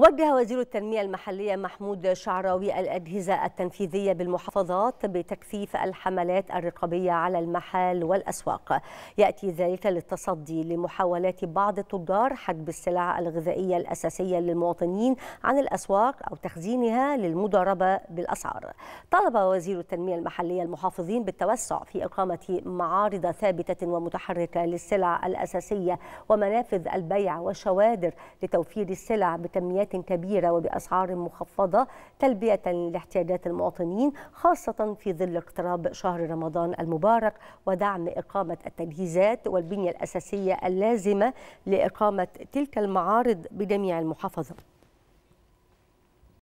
وجه وزير التنمية المحلية محمود شعراوي الأجهزة التنفيذية بالمحافظات بتكثيف الحملات الرقابية على المحال والأسواق يأتي ذلك للتصدي لمحاولات بعض التجار حجب السلع الغذائية الأساسية للمواطنين عن الأسواق أو تخزينها للمضاربة بالأسعار طلب وزير التنمية المحلية المحافظين بالتوسع في إقامة معارض ثابتة ومتحركة للسلع الأساسية ومنافذ البيع وشوادر لتوفير السلع بكميات بكميات كبيرة وبأسعار مخفضة تلبية لاحتياجات المواطنين خاصة في ظل اقتراب شهر رمضان المبارك ودعم إقامة التجهيزات والبنية الأساسية اللازمة لإقامة تلك المعارض بجميع المحافظات